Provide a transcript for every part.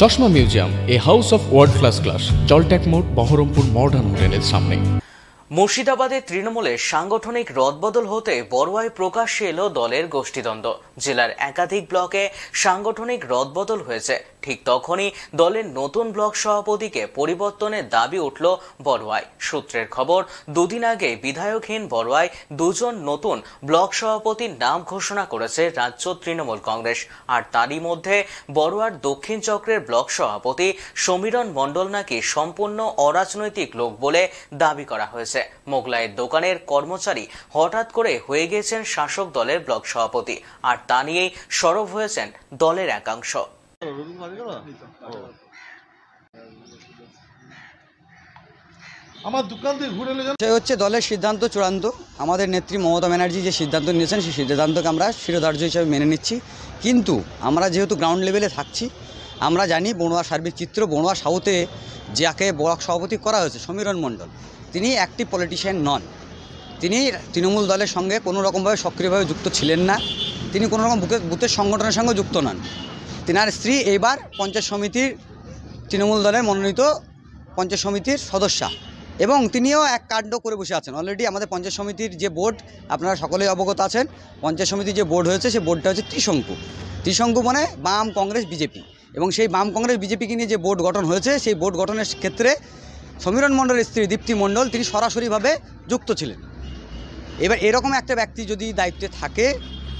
চশমা museum a house of world class class জলট্যাক মোড় বহরমপুর মডার্ন হোটেলের সামনে মুর্শিদাবাদে তৃণমূলে সাংগঠনিক রদবদল হতে বড়ুয়ায় প্রকাশ্যে এলো দলের গোষ্ঠীদ্বন্দ্ব জেলার একাধিক ব্লকে সাংগঠনিক রদবদল হয়েছে ঠিক তখনই দলের নতুন ব্লক সভাপতিকে পরিবর্তনের দাবি উঠল বড়ুয়ায় সূত্রের খবর দুদিন আগে বিধায়কহীন বড়ুয়ায় দুজন নতুন ব্লক সভাপতির নাম ঘোষণা করেছে রাজ্য তৃণমূল কংগ্রেস আর তারই মধ্যে বড়ুয়ার দক্ষিণ চক্রের ব্লক সভাপতি সমীরণ মণ্ডল নাকি সম্পূর্ণ অরাজনৈতিক লোক বলে দাবি করা হয়েছে মোগলাইয়ের দোকানের কর্মচারী হঠাৎ করে হয়ে গেছেন শাসক দলের ব্লক সভাপতি আর তা নিয়েই সরব হয়েছেন দলের একাংশ সে হচ্ছে দলের সিদ্ধান্ত চূড়ান্ত আমাদের নেত্রী মমতা ব্যানার্জি যে সিদ্ধান্ত নিয়েছেন সেই সিদ্ধান্তকে আমরা শিরোধার্য হিসেবে মেনে নিচ্ছি কিন্তু আমরা যেহেতু গ্রাউন্ড লেভেলে থাকছি আমরা জানি বনোয়া সার্বিক চিত্র বনোয়া সাউথে যাকে ব্লক সভাপতি করা হয়েছে সমীরণ মণ্ডল তিনি একটি পলিটিশিয়ান নন তিনি তৃণমূল দলের সঙ্গে কোনো রকমভাবে সক্রিয়ভাবে যুক্ত ছিলেন না তিনি কোনো রকম বুথের সংগঠনের সঙ্গে যুক্ত নন তেনার স্ত্রী এইবার পঞ্চায়েত সমিতির তৃণমূল দলের মনোনীত পঞ্চায়েত সমিতির সদস্যা এবং তিনিও এক কাণ্ড করে বসে আছেন অলরেডি আমাদের পঞ্চায়েত সমিতির যে বোর্ড আপনারা সকলেই অবগত আছেন পঞ্চায়েত সমিতির যে বোর্ড হয়েছে সেই বোর্ডটা হচ্ছে ত্রিশঙ্কু ত্রিশঙ্কু মানে বাম কংগ্রেস বিজেপি এবং সেই বাম কংগ্রেস বিজেপিকে নিয়ে যে বোর্ড গঠন হয়েছে সেই বোর্ড গঠনের ক্ষেত্রে সমীরণ মণ্ডলের স্ত্রী দীপ্তি মণ্ডল তিনি সরাসরিভাবে যুক্ত ছিলেন এবার এরকম একটা ব্যক্তি যদি দায়িত্বে থাকে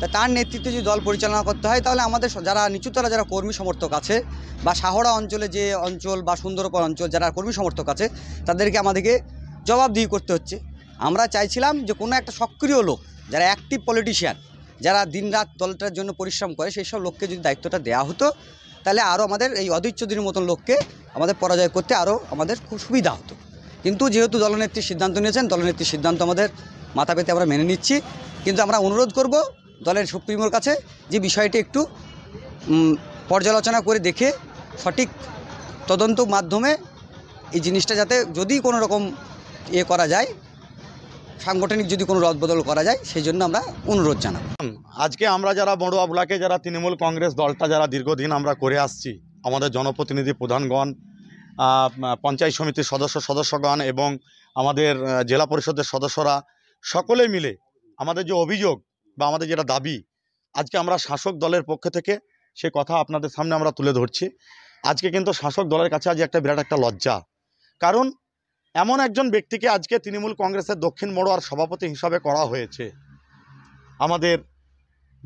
তা তার নেতৃত্বে যদি দল পরিচালনা করতে হয় তাহলে আমাদের যারা নিচুতলা যারা কর্মী সমর্থক আছে বা সাহরা অঞ্চলে যে অঞ্চল বা সুন্দরবন অঞ্চল যারা কর্মী সমর্থক আছে তাদেরকে আমাদেরকে জবাবদিহি করতে হচ্ছে আমরা চাইছিলাম যে কোনো একটা সক্রিয় লোক যারা অ্যাক্টিভ পলিটিশিয়ান যারা দিনরাত দলটার জন্য পরিশ্রম করে সেই সব লোককে যদি দায়িত্বটা দেওয়া হতো তাহলে আরও আমাদের এই অধৈর্যদিনের মতন লোককে আমাদের পরাজয় করতে আরও আমাদের খুব সুবিধা হতো কিন্তু যেহেতু দলনেত্রী সিদ্ধান্ত নিয়েছেন দলনেত্রীর সিদ্ধান্ত আমাদের মাথা পেতে আমরা মেনে নিচ্ছি কিন্তু আমরা অনুরোধ করব দলের সুপ্রিমোর কাছে যে বিষয়টি একটু পর্যালোচনা করে দেখে সঠিক তদন্ত মাধ্যমে এই জিনিসটা যাতে যদি কোনো রকম ইয়ে করা যায় সাংগঠনিক যদি কোনো রদবদল করা যায় সেই জন্য আমরা অনুরোধ জানাব আজকে আমরা যারা বড়ুয়া ব্লকে যারা তৃণমূল কংগ্রেস দলটা যারা দীর্ঘদিন আমরা করে আসছি আমাদের জনপ্রতিনিধি প্রধানগণ পঞ্চায়েত সমিতির সদস্য সদস্যগণ এবং আমাদের জেলা পরিষদের সদস্যরা সকলে মিলে আমাদের যে অভিযোগ বা আমাদের যেটা দাবি আজকে আমরা শাসক দলের পক্ষ থেকে সে কথা আপনাদের সামনে আমরা তুলে ধরছি আজকে কিন্তু শাসক দলের কাছে আজ একটা বিরাট একটা লজ্জা কারণ এমন একজন ব্যক্তিকে আজকে তৃণমূল কংগ্রেসের দক্ষিণ মড়োয়ার সভাপতি হিসাবে করা হয়েছে আমাদের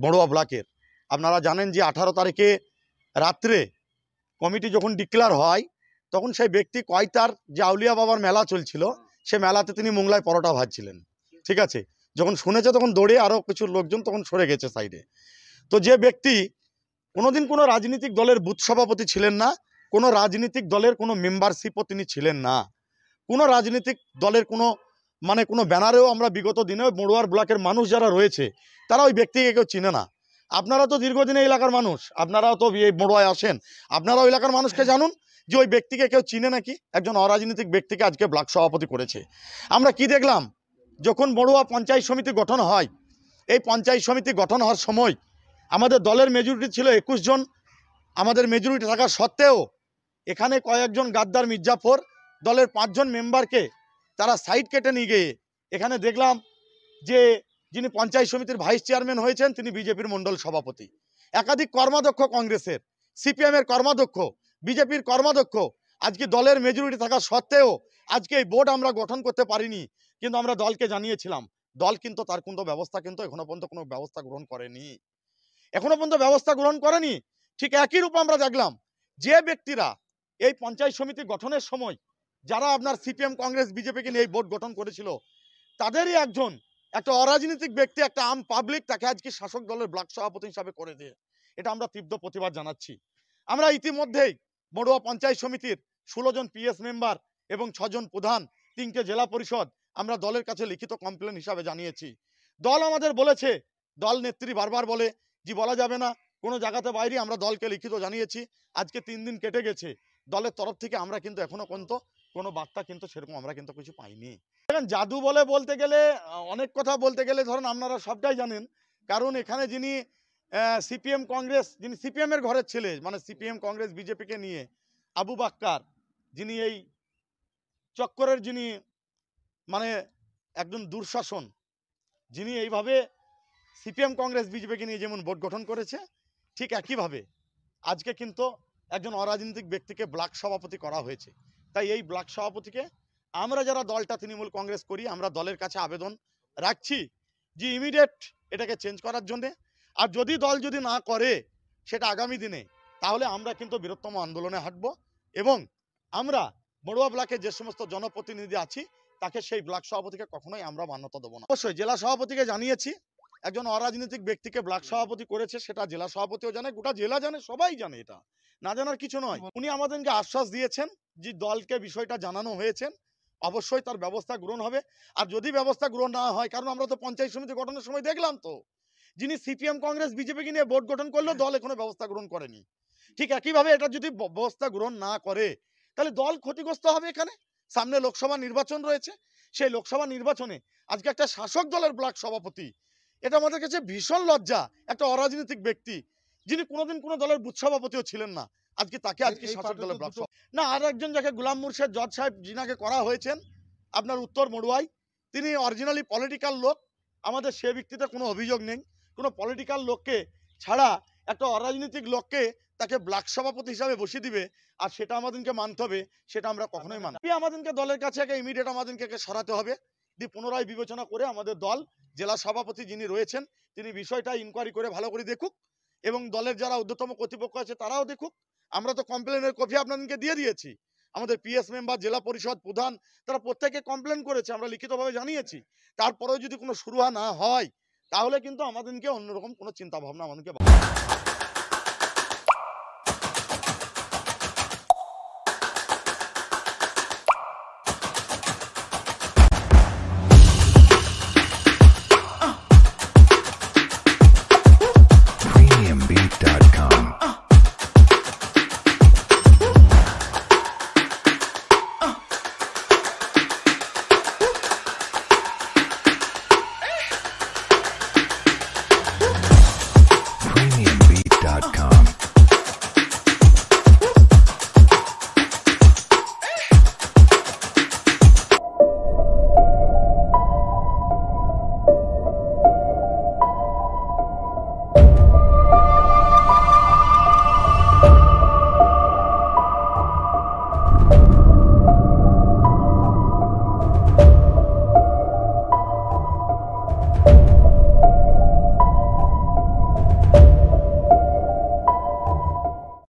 বড়ুয়া ব্লকের আপনারা জানেন যে আঠারো তারিখে রাত্রে কমিটি যখন ডিক্লার হয় তখন সেই ব্যক্তি কয়তার যে আউলিয়া বাবার মেলা চলছিল সে মেলাতে তিনি মোংলায় পরোটা ভাজছিলেন ঠিক আছে যখন শুনেছে তখন দৌড়ে আরও কিছু লোকজন তখন সরে গেছে সাইডে তো যে ব্যক্তি কোনোদিন কোনো রাজনৈতিক দলের বুথ সভাপতি ছিলেন না কোনো রাজনৈতিক দলের কোনো মেম্বারশিপও তিনি ছিলেন না কোনো রাজনৈতিক দলের কোনো মানে কোনো ব্যানারেও আমরা বিগত দিনে মড়ুয়ার ব্লকের মানুষ যারা রয়েছে তারা ওই ব্যক্তিকে কেউ চিনে না আপনারা তো দীর্ঘদিনে এলাকার মানুষ আপনারাও তো এই মড়ুয়ায় আসেন আপনারাও এলাকার মানুষকে জানুন যে ওই ব্যক্তিকে কেউ চিনে নাকি একজন অরাজনৈতিক ব্যক্তিকে আজকে ব্লক সভাপতি করেছে আমরা কি দেখলাম যখন বড়ুয়া পঞ্চায়েত সমিতি গঠন হয় এই পঞ্চায়েত সমিতি গঠন হওয়ার সময় আমাদের দলের মেজরিটি ছিল একুশ জন আমাদের মেজরিটি থাকা সত্ত্বেও এখানে কয়েকজন গাদ্দার মির্জাফর দলের পাঁচজন মেম্বারকে তারা সাইড কেটে নিয়ে গিয়ে এখানে দেখলাম যে যিনি পঞ্চায়েত সমিতির ভাইস চেয়ারম্যান হয়েছেন তিনি বিজেপির মণ্ডল সভাপতি একাধিক কর্মাধ্যক্ষ কংগ্রেসের সিপিএমের কর্মাধ্যক্ষ বিজেপির কর্মাধ্যক্ষ আজকে দলের মেজরিটি থাকা সত্ত্বেও আজকে এই বোর্ড আমরা গঠন করতে পারিনি কিন্তু আমরা দলকে জানিয়েছিলাম দল কিন্তু তার কোনো ব্যবস্থা কিন্তু এখনো পর্যন্ত কোনো ব্যবস্থা গ্রহণ করেনি এখনো পর্যন্ত ব্যবস্থা গ্রহণ করেনি ঠিক একই রূপ আমরা দেখলাম যে ব্যক্তিরা এই পঞ্চায়েত সমিতি গঠনের সময় যারা আপনার সিপিএম কংগ্রেস বিজেপিকে নিয়ে এই ভোট গঠন করেছিল তাদেরই একজন একটা অরাজনৈতিক ব্যক্তি একটা আম পাবলিক তাকে আজকে শাসক দলের ব্লক সভাপতি হিসাবে করে দিয়ে এটা আমরা তীব্র প্রতিবাদ জানাচ্ছি আমরা ইতিমধ্যেই মড়ুয়া পঞ্চায়েত সমিতির ষোলো জন পিএস মেম্বার এবং ছজন প্রধান তিনটে জেলা পরিষদ আমরা দলের কাছে লিখিত কমপ্লেন হিসাবে জানিয়েছি দল আমাদের বলেছে দল নেত্রী বারবার বলে যে বলা যাবে না কোনো জায়গাতে বাইরে আমরা দলকে লিখিত জানিয়েছি আজকে তিন দিন কেটে গেছে দলের তরফ থেকে আমরা কিন্তু এখনো পর্যন্ত কোনো বার্তা কিন্তু সেরকম আমরা কিন্তু কিছু পাইনি দেখেন জাদু বলে বলতে গেলে অনেক কথা বলতে গেলে ধরেন আপনারা সবটাই জানেন কারণ এখানে যিনি সিপিএম কংগ্রেস যিনি সিপিএমের ঘরের ছেলে মানে সিপিএম কংগ্রেস বিজেপিকে নিয়ে আবু বাক্কার যিনি এই চক্করের যিনি মানে একজন দুঃশাসন যিনি এইভাবে সিপিএম কংগ্রেস বিজেপিকে নিয়ে যেমন ভোট গঠন করেছে ঠিক একইভাবে আজকে কিন্তু একজন অরাজনৈতিক ব্যক্তিকে ব্লক সভাপতি করা হয়েছে তাই এই ব্লক সভাপতিকে আমরা যারা দলটা তৃণমূল কংগ্রেস করি আমরা দলের কাছে আবেদন রাখছি যে ইমিডিয়েট এটাকে চেঞ্জ করার জন্যে আর যদি দল যদি না করে সেটা আগামী দিনে তাহলে আমরা কিন্তু বৃহত্তম আন্দোলনে হাঁটব এবং আমরা বড়ুয়া ব্লকে যে সমস্ত জনপ্রতিনিধি আছি তাকে সেই ব্লক সভাপতিকে কখনোই আমরা মান্যতা দেবো না অবশ্যই জেলা সভাপতিকে জানিয়েছি একজন অরাজনৈতিক ব্যক্তিকে ব্লক সভাপতি করেছে সেটা জেলা সভাপতিও জানে গোটা জেলা জানে সবাই জানে এটা না জানার কিছু নয় উনি আমাদেরকে আশ্বাস দিয়েছেন যে দলকে বিষয়টা জানানো হয়েছেন অবশ্যই তার ব্যবস্থা গ্রহণ হবে আর যদি ব্যবস্থা গ্রহণ না হয় কারণ আমরা তো পঞ্চায়েত সমিতি গঠনের সময় দেখলাম তো যিনি সিপিএম কংগ্রেস বিজেপিকে নিয়ে ভোট গঠন করলেও দল এখনো ব্যবস্থা গ্রহণ করেনি ঠিক একইভাবে এটা যদি ব্যবস্থা গ্রহণ না করে তাহলে দল ক্ষতিগ্রস্ত হবে এখানে সামনে লোকসভা নির্বাচন রয়েছে সেই লোকসভা নির্বাচনে আজকে একটা শাসক দলের ব্লক সভাপতি এটা আমাদের কাছে ভীষণ লজ্জা একটা অরাজনৈতিক ব্যক্তি যিনি কোনোদিন কোনো দলের বুথ সভাপতিও ছিলেন না আজকে তাকে আজকে শাসক দলের ব্লক না আর একজন যাকে গুলাম মুর্শেদ জজ সাহেব জিনাকে করা হয়েছেন আপনার উত্তর মড়ুয়াই তিনি অরিজিনালি পলিটিক্যাল লোক আমাদের সে ব্যক্তিতে কোনো অভিযোগ নেই কোনো পলিটিক্যাল লোককে ছাড়া একটা অরাজনৈতিক লোককে তাকে ব্লক সভাপতি হিসাবে বসিয়ে দিবে আর সেটা আমাদেরকে মানতে হবে সেটা আমরা কখনোই মানি আমাদেরকে দলের কাছে একে ইমিডিয়েট আমাদেরকে একে সরাতে হবে দিয়ে পুনরায় বিবেচনা করে আমাদের দল জেলা সভাপতি যিনি রয়েছেন তিনি বিষয়টা ইনকোয়ারি করে ভালো করে দেখুক এবং দলের যারা ঊর্ধ্বতম কর্তৃপক্ষ আছে তারাও দেখুক আমরা তো কমপ্লেনের কপি আপনাদেরকে দিয়ে দিয়েছি আমাদের পিএস মেম্বার জেলা পরিষদ প্রধান তারা প্রত্যেকে কমপ্লেন করেছে আমরা লিখিতভাবে জানিয়েছি তারপরেও যদি কোনো শুরু না হয় তাহলে কিন্তু আমাদেরকে অন্যরকম কোনো চিন্তাভাবনা আমাদেরকে